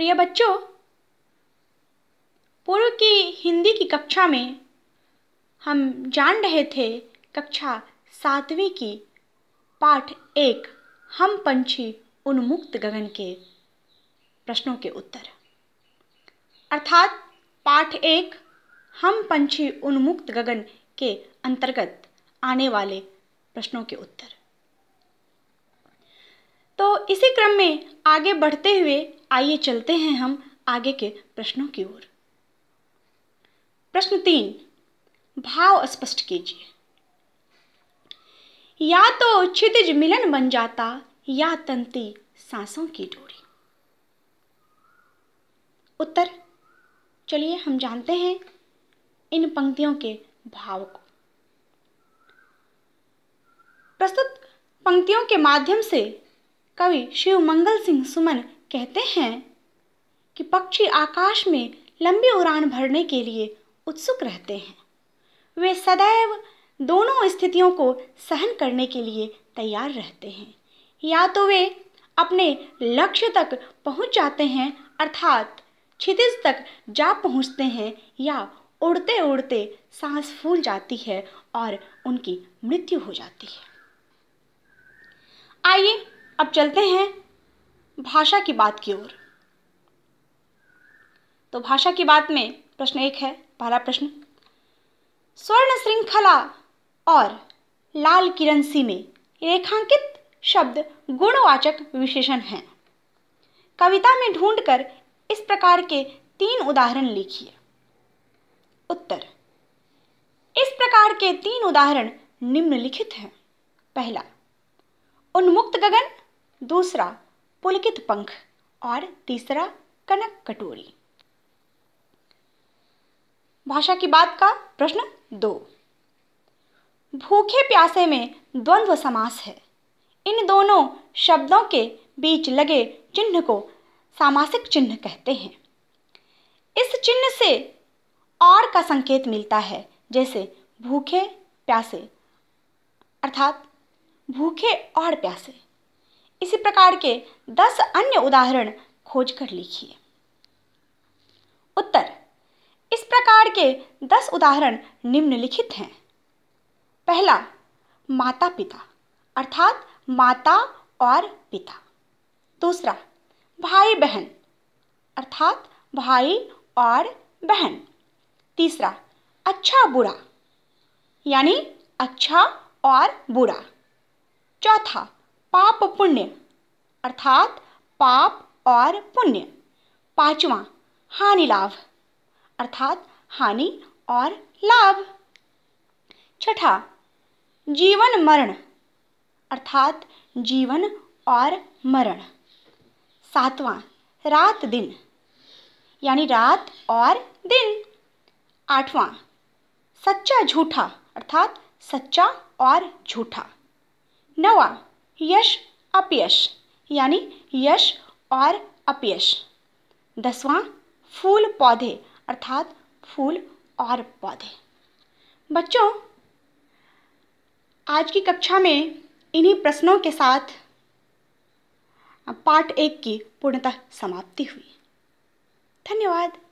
प्रिय बच्चों पूर्व की हिंदी की कक्षा में हम जान रहे थे कक्षा सातवीं की पाठ एक हम पंछी उन्मुक्त गगन के प्रश्नों के उत्तर अर्थात पाठ एक हम पंछी उन्मुक्त गगन के अंतर्गत आने वाले प्रश्नों के उत्तर तो इसी क्रम में आगे बढ़ते हुए आइए चलते हैं हम आगे के प्रश्नों की ओर प्रश्न तीन भाव स्पष्ट कीजिए या तो क्षितिज मिलन बन जाता या तंती सांसों की डोरी उत्तर चलिए हम जानते हैं इन पंक्तियों के भाव को प्रस्तुत पंक्तियों के माध्यम से कवि शिव मंगल सिंह सुमन कहते हैं कि पक्षी आकाश में लंबी उड़ान भरने के लिए उत्सुक रहते हैं वे सदैव दोनों स्थितियों को सहन करने के लिए तैयार रहते हैं या तो वे अपने लक्ष्य तक पहुंच जाते हैं अर्थात क्षितिज तक जा पहुंचते हैं या उड़ते उड़ते सांस फूल जाती है और उनकी मृत्यु हो जाती है आइए अब चलते हैं भाषा की बात की ओर तो भाषा की बात में प्रश्न एक है पहला प्रश्न स्वर्ण श्रृंखला और लाल सी में रेखांकित शब्द गुणवाचक विशेषण हैं कविता में ढूंढकर इस प्रकार के तीन उदाहरण लिखिए उत्तर इस प्रकार के तीन उदाहरण निम्नलिखित हैं पहला उन्मुक्त गगन दूसरा पुलकित पंख और तीसरा कनक कटोरी भाषा की बात का प्रश्न दो भूखे प्यासे में द्वंद्व समास है इन दोनों शब्दों के बीच लगे चिन्ह को सामासिक चिन्ह कहते हैं इस चिन्ह से और का संकेत मिलता है जैसे भूखे प्यासे अर्थात भूखे और प्यासे इसी प्रकार के दस अन्य उदाहरण खोज कर लिखिए उत्तर इस प्रकार के दस उदाहरण निम्नलिखित हैं पहला माता पिता अर्थात माता और पिता दूसरा भाई बहन अर्थात भाई और बहन तीसरा अच्छा बुरा यानी अच्छा और बुरा चौथा पाप पुण्य अर्थात पाप और पुण्य पांचवा हानि लाभ अर्थात हानि और लाभ छठा जीवन मरण अर्थात जीवन और मरण सातवा रात दिन यानी रात और दिन आठवां सच्चा झूठा अर्थात सच्चा और झूठा नवा यश अपयश यानी यश और अपयश दसवां फूल पौधे अर्थात फूल और पौधे बच्चों आज की कक्षा में इन्हीं प्रश्नों के साथ पार्ट एक की पूर्णतः समाप्ति हुई धन्यवाद